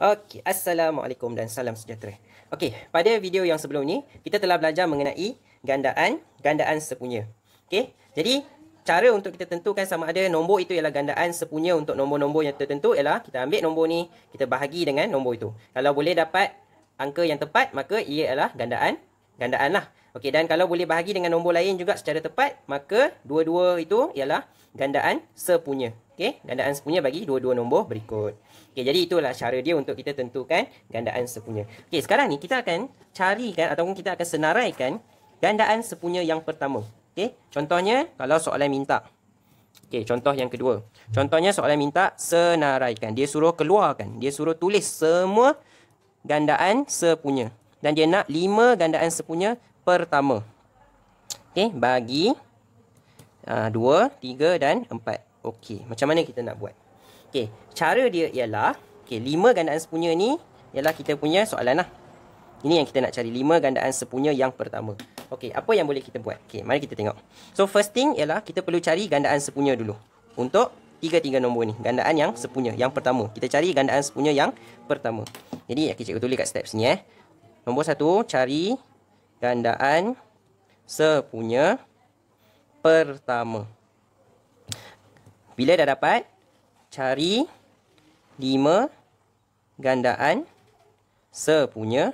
Okey, assalamualaikum dan salam sejahtera. Okey, pada video yang sebelum ni, kita telah belajar mengenai gandaan, gandaan sepunya. Okey, jadi cara untuk kita tentukan sama ada nombor itu ialah gandaan sepunya untuk nombor-nombor yang tertentu ialah kita ambil nombor ni, kita bahagi dengan nombor itu. Kalau boleh dapat angka yang tepat, maka ia ialah gandaan, gandaan lah. Okey, dan kalau boleh bahagi dengan nombor lain juga secara tepat, maka dua-dua itu ialah gandaan sepunya. Okey, gandaan sepunya bagi dua-dua nombor berikut. Okey, jadi itulah cara dia untuk kita tentukan gandaan sepunya. Okey, sekarang ni kita akan carikan ataupun kita akan senaraikan gandaan sepunya yang pertama. Okey, contohnya kalau soalan minta. Okey, contoh yang kedua. Contohnya soalan minta senaraikan. Dia suruh keluarkan. Dia suruh tulis semua gandaan sepunya. Dan dia nak lima gandaan sepunya pertama. Okey, bagi uh, dua, tiga dan empat. Okey, macam mana kita nak buat? Okey, cara dia ialah okey, lima gandaan sepunya ni ialah kita punya soalan lah. Ini yang kita nak cari lima gandaan sepunya yang pertama. Okey, apa yang boleh kita buat? Okey, mari kita tengok. So first thing ialah kita perlu cari gandaan sepunya dulu untuk tiga-tiga nombor ni, gandaan yang sepunya yang pertama. Kita cari gandaan sepunya yang pertama. Jadi, aku cikgu tulis kat step sini eh. Nombor satu, cari gandaan sepunya pertama. Bila dah dapat, cari 5 gandaan sepunya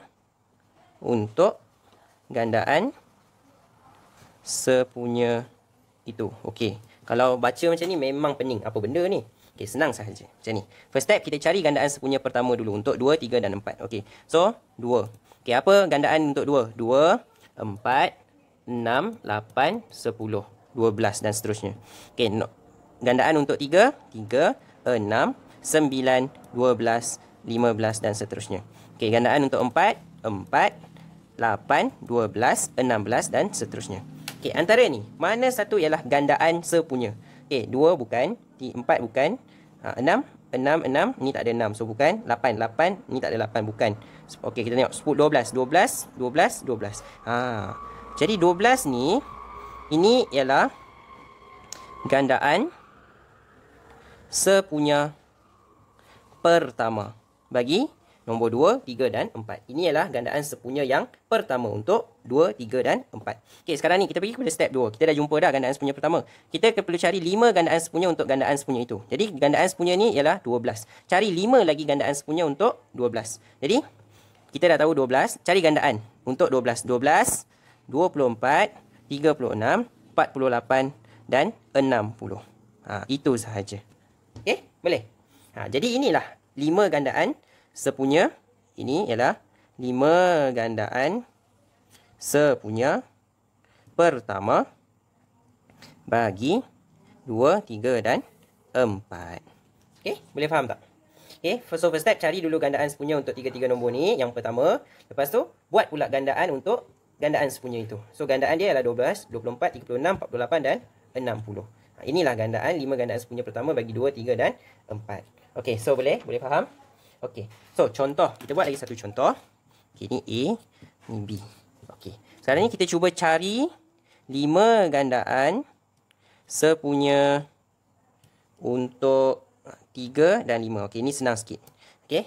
untuk gandaan sepunya itu. Okey. Kalau baca macam ni memang pening. Apa benda ni? Okey, senang sahaja. Macam ni. First step, kita cari gandaan sepunya pertama dulu untuk 2, 3 dan 4. Okey. So, 2. Okey, apa gandaan untuk 2? 2, 4, 6, 8, 10. 12 dan seterusnya. Okey, gandaan untuk 3, 3, 6, 9, 12, 15 dan seterusnya. Okey, gandaan untuk 4, 4, 8, 12, 16 dan seterusnya. Okey, antara ni, mana satu ialah gandaan sepunya? Okey, 2 bukan, 4 bukan, 6, 6, 6, ni tak ada 6, so bukan, 8, 8, ni tak ada 8, bukan. Okey, kita tengok, 10, 12, 12, 12, 12. Ha. Jadi 12 ni, ini ialah gandaan sepunya pertama. Bagi nombor 2, 3 dan 4. Ini ialah gandaan sepunya yang pertama untuk 2, 3 dan 4. Okey, sekarang ni kita pergi kepada step 2. Kita dah jumpa dah gandaan sepunya pertama. Kita perlu cari 5 gandaan sepunya untuk gandaan sepunya itu. Jadi, gandaan sepunya ni ialah 12. Cari 5 lagi gandaan sepunya untuk 12. Jadi, kita dah tahu 12. Cari gandaan untuk 12. 12, 24, 36, 48 dan 60. Ha, itu sahaja. Boleh? Ha, jadi inilah lima gandaan sepunya. Ini ialah lima gandaan sepunya pertama bagi dua, tiga dan empat. Okey, boleh faham tak? Okey, first of all step cari dulu gandaan sepunya untuk tiga tiga nombor ni yang pertama. Lepas tu buat pula gandaan untuk gandaan sepunya itu. So gandaan dia ialah 12, 24, 36, 48 dan 60. Ha, inilah gandaan, lima gandaan sepunya pertama bagi dua, tiga dan empat. Okay, so boleh? Boleh faham? Okay, so contoh. Kita buat lagi satu contoh. Okey, ni A, ni B. Okay, sekarang ni kita cuba cari lima gandaan sepunya untuk tiga dan lima. Okay, ni senang sikit. Okey,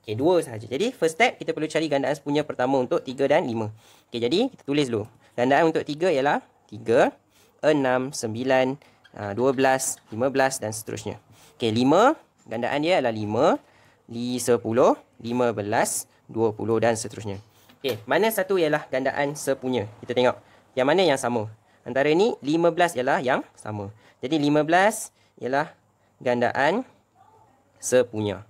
okay, 2 sahaja. Jadi, first step kita perlu cari gandaan sepunya pertama untuk tiga dan lima. Okay, jadi kita tulis dulu. Gandaan untuk tiga ialah tiga, enam, sembilan. 12, ah, 15 dan seterusnya. Okey, 5 gandaan dia adalah 5, li 10, 15, 20 dan seterusnya. Okey, mana satu ialah gandaan sepunya? Kita tengok. Yang mana yang sama? Antara ni 15 ialah yang sama. Jadi 15 ialah gandaan sepunya.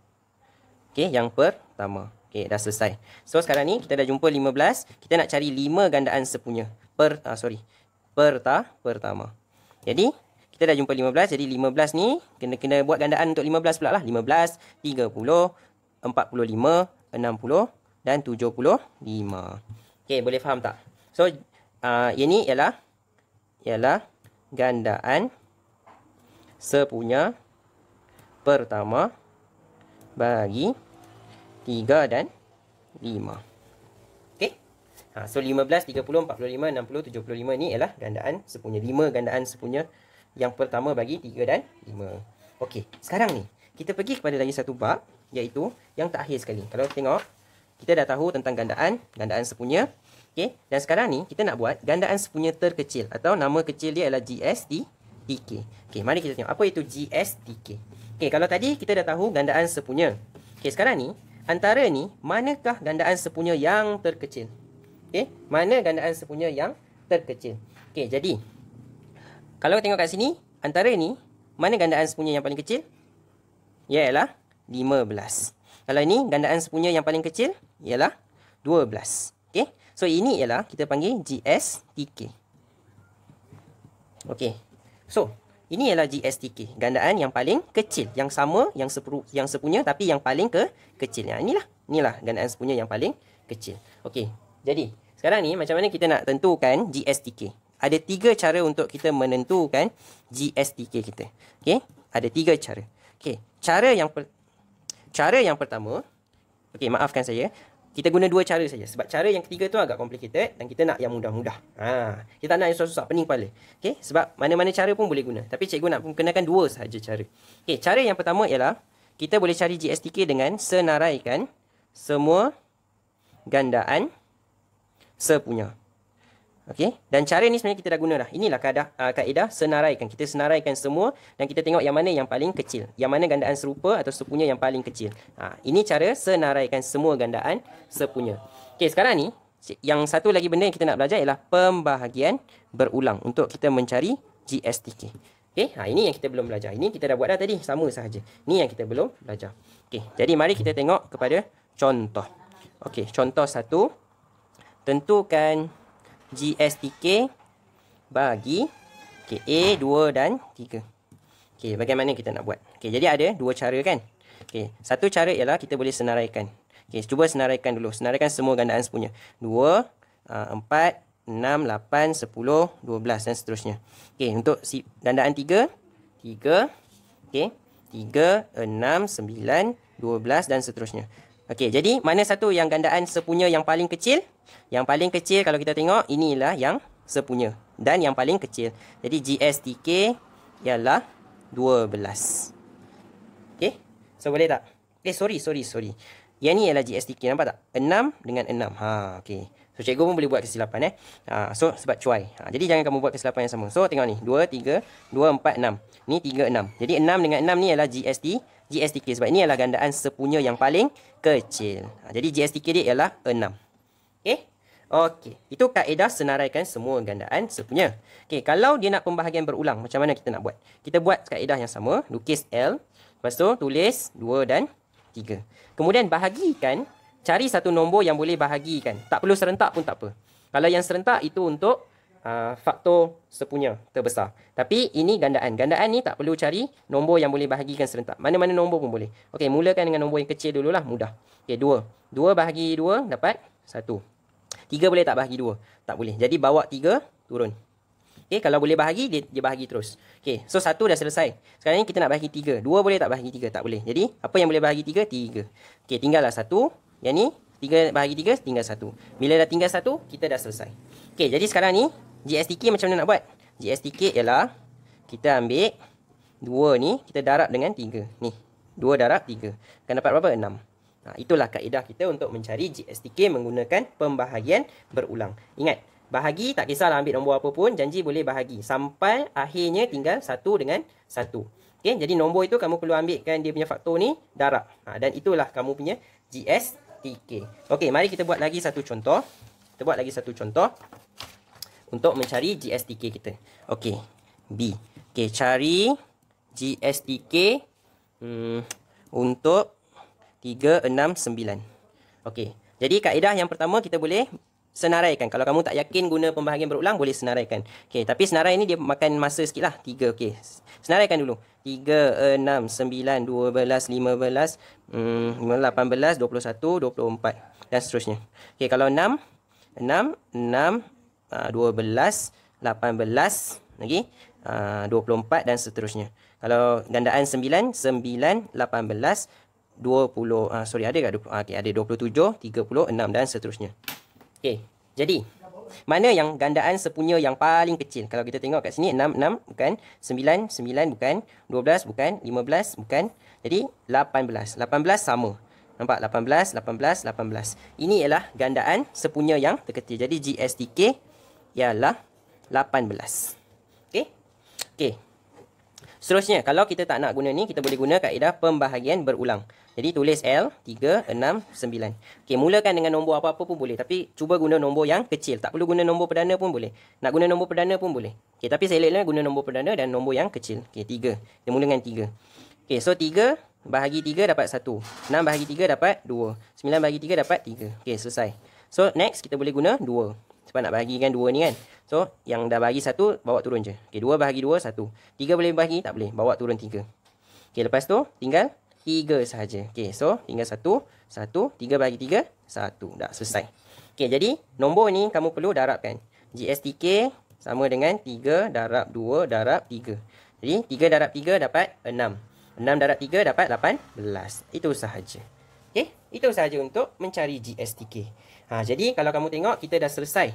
Okey, yang pertama. Okey, dah selesai. So sekarang ni kita dah jumpa 15, kita nak cari 5 gandaan sepunya. Per ah, sorry. Perta pertama. Jadi kita dah jumpa 15. Jadi 15 ni kena kena buat gandaan untuk 15 pula lah. 15, 30, 45, 60 dan 75. Okey, boleh faham tak? So, uh, yang ni ialah ialah gandaan sepunya pertama bagi 3 dan 5. Okey? Ha, so, 15, 30, 45, 60, 75 ni ialah gandaan sepunya. 5 gandaan sepunya yang pertama bagi 3 dan 5. Okey, sekarang ni kita pergi kepada lagi satu bab iaitu yang tak terakhir sekali. Kalau tengok, kita dah tahu tentang gandaan, gandaan sepunya. Okey, dan sekarang ni kita nak buat gandaan sepunya terkecil atau nama kecil dia adalah GSTK. Okey, mari kita tengok apa itu GSTK. Okey, kalau tadi kita dah tahu gandaan sepunya. Okey, sekarang ni antara ni manakah gandaan sepunya yang terkecil? Okey, mana gandaan sepunya yang terkecil? Okey, jadi kalau tengok kat sini, antara ni, mana gandaan sepunya yang paling kecil? Ialah 15. Kalau ini, gandaan sepunya yang paling kecil? Ialah 12. Okay? So, ini ialah kita panggil GSTK. Okay. So, ini ialah GSTK. Gandaan yang paling kecil. Yang sama, yang seperu, yang sepunya tapi yang paling ke kecil. Ya, inilah. Inilah gandaan sepunya yang paling kecil. Okay. Jadi, sekarang ni macam mana kita nak tentukan GSTK? ada tiga cara untuk kita menentukan GSTK kita. Okey, ada tiga cara. Okey, cara yang per- cara yang pertama, okey maafkan saya, kita guna dua cara saja sebab cara yang ketiga tu agak complicated dan kita nak yang mudah-mudah. Ha, kita tak nak yang susah-susah pening kepala. Okey, sebab mana-mana cara pun boleh guna. Tapi cikgu nak kenakan dua saja cara. Okey, cara yang pertama ialah kita boleh cari GSTK dengan senaraikan semua gandaan sepunya. Okey, dan cara ni sebenarnya kita dah guna dah. Inilah kaedah uh, kaedah senaraikan. Kita senaraikan semua dan kita tengok yang mana yang paling kecil. Yang mana gandaan serupa atau sepunya yang paling kecil. Ha, ini cara senaraikan semua gandaan sepunya. Okey, sekarang ni yang satu lagi benda yang kita nak belajar ialah pembahagian berulang untuk kita mencari GSTK. Okey, ha ini yang kita belum belajar. Ini kita dah buat dah tadi sama sahaja. Ni yang kita belum belajar. Okey, jadi mari kita tengok kepada contoh. Okey, contoh satu. Tentukan GSTK bagi okay, A, 2 dan 3. Okey, bagaimana kita nak buat? Okey, jadi ada dua cara kan? Okey, satu cara ialah kita boleh senaraikan. Okey, cuba senaraikan dulu. Senaraikan semua gandaan sepunya. 2, 4, 6, 8, 10, 12 dan seterusnya. Okey, untuk si gandaan 3, 3, okey, 3, 6, 9, 12 dan seterusnya. Okey, jadi mana satu yang gandaan sepunya yang paling kecil? Yang paling kecil kalau kita tengok inilah yang sepunya dan yang paling kecil. Jadi GSTK ialah 12. Okey. So boleh tak? Eh sorry, sorry, sorry. Yang ni ialah GSTK nampak tak? 6 dengan 6. Ha, okey. So cikgu pun boleh buat kesilapan eh. Ha, so sebab cuai. Ha, jadi jangan kamu buat kesilapan yang sama. So tengok ni, 2 3 2 4 6. Ni 3 6. Jadi 6 dengan 6 ni ialah GST. GSTK sebab ini adalah gandaan sepunya yang paling kecil. Ha, jadi GSTK dia ialah 6. Okey? Okey. Itu kaedah senaraikan semua gandaan sepunya. Okey, kalau dia nak pembahagian berulang, macam mana kita nak buat? Kita buat kaedah yang sama, lukis L, lepas tu tulis 2 dan 3. Kemudian bahagikan, cari satu nombor yang boleh bahagikan. Tak perlu serentak pun tak apa. Kalau yang serentak itu untuk uh, faktor sepunya terbesar. Tapi ini gandaan. Gandaan ni tak perlu cari nombor yang boleh bahagikan serentak. Mana-mana nombor pun boleh. Okey, mulakan dengan nombor yang kecil dululah. Mudah. Okey, dua, dua bahagi dua dapat satu, tiga boleh tak bahagi dua? Tak boleh. Jadi bawa tiga turun. Okey, kalau boleh bahagi, dia, dia bahagi terus. Okey, so satu dah selesai. Sekarang ni kita nak bahagi tiga. Dua boleh tak bahagi tiga? Tak boleh. Jadi, apa yang boleh bahagi tiga? Tiga. Okey, tinggallah satu. Yang ni, 3 bahagi tiga tinggal satu. Bila dah tinggal satu kita dah selesai. Okey, jadi sekarang ni, JSTK macam mana nak buat? JSTK ialah kita ambil dua ni kita darab dengan tiga Ni, dua darab tiga. Akan dapat berapa? Enam. Nah, ha, itulah kaedah kita untuk mencari JSTK menggunakan pembahagian berulang. Ingat, bahagi tak kisahlah ambil nombor apa pun, janji boleh bahagi. Sampai akhirnya tinggal satu dengan satu. Okay, jadi nombor itu kamu perlu ambilkan dia punya faktor ni, darab. Nah, ha, dan itulah kamu punya JSTK. Okay, mari kita buat lagi satu contoh. Kita buat lagi satu contoh untuk mencari GSTK kita. Okey. B. Okey, cari GSTK hmm, untuk 369. Okey. Jadi kaedah yang pertama kita boleh senaraikan. Kalau kamu tak yakin guna pembahagian berulang boleh senaraikan. Okey, tapi senarai ini dia makan masa lah. 3. Okey. Senaraikan dulu. 3 6 9 12 15 hmm 18 21 24 dan seterusnya. Okey, kalau 6 6 6 12, ah, 18, lagi okay, ah, 24 dan seterusnya. Kalau gandaan 9, 9, 18, 20, uh, sorry ada tak? 20? Okay, ada 27, 36 dan seterusnya. Okey, jadi mana yang gandaan sepunya yang paling kecil? Kalau kita tengok kat sini, 6, 6 bukan, 9, 9 bukan, 12 bukan, 15 bukan, jadi 18. 18 sama. Nampak? 18, 18, 18. Ini ialah gandaan sepunya yang terkecil. Jadi GSTK ialah 18. Okey? Okey. Seterusnya, kalau kita tak nak guna ni, kita boleh guna kaedah pembahagian berulang. Jadi, tulis L, 3, 6, 9. Okey, mulakan dengan nombor apa-apa pun boleh. Tapi, cuba guna nombor yang kecil. Tak perlu guna nombor perdana pun boleh. Nak guna nombor perdana pun boleh. Okey, tapi saya elok guna nombor perdana dan nombor yang kecil. Okey, 3. Dia mula dengan 3. Okey, so 3 bahagi 3 dapat 1. 6 bahagi 3 dapat 2. 9 bahagi 3 dapat 3. Okey, selesai. So, next kita boleh guna 2. Sebab nak bahagi kan dua ni kan. So, yang dah bagi satu, bawa turun je. Okay, dua bahagi dua, satu. Tiga boleh bahagi? Tak boleh. Bawa turun tiga. Okay, lepas tu, tinggal tiga sahaja. Okay, so, tinggal satu, satu, tiga bahagi tiga, satu. Dah, selesai. Okay, jadi, nombor ni kamu perlu darabkan. GSTK sama dengan tiga darab dua darab tiga. Jadi, tiga darab tiga dapat enam. Enam darab tiga dapat lapan belas. Itu sahaja. Itu sahaja untuk mencari GSTK. Ha, jadi, kalau kamu tengok, kita dah selesai.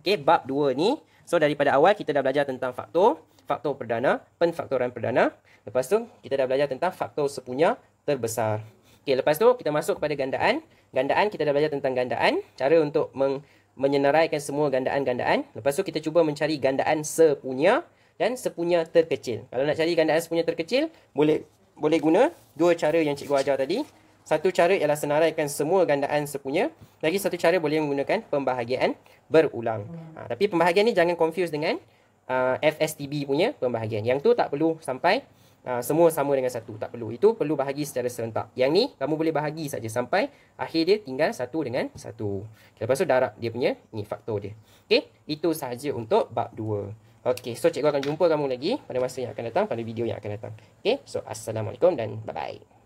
Okay, bab dua ni. So, daripada awal, kita dah belajar tentang faktor. Faktor perdana, penfaktoran perdana. Lepas tu, kita dah belajar tentang faktor sepunya terbesar. Okay, lepas tu, kita masuk kepada gandaan. Gandaan, kita dah belajar tentang gandaan. Cara untuk meng menyenaraikan semua gandaan-gandaan. Lepas tu, kita cuba mencari gandaan sepunya dan sepunya terkecil. Kalau nak cari gandaan sepunya terkecil, boleh boleh guna dua cara yang cikgu ajar tadi. Satu cara ialah senaraikan semua gandaan sepunya. Lagi satu cara boleh menggunakan pembahagian berulang. Ha, tapi pembahagian ni jangan confuse dengan uh, ha, FSTB punya pembahagian. Yang tu tak perlu sampai uh, semua sama dengan satu. Tak perlu. Itu perlu bahagi secara serentak. Yang ni kamu boleh bahagi saja sampai akhir dia tinggal satu dengan satu. Okay, lepas tu darab dia punya ni faktor dia. Okay? Itu sahaja untuk bab dua. Okay, so cikgu akan jumpa kamu lagi pada masa yang akan datang, pada video yang akan datang. Okay, so assalamualaikum dan bye-bye.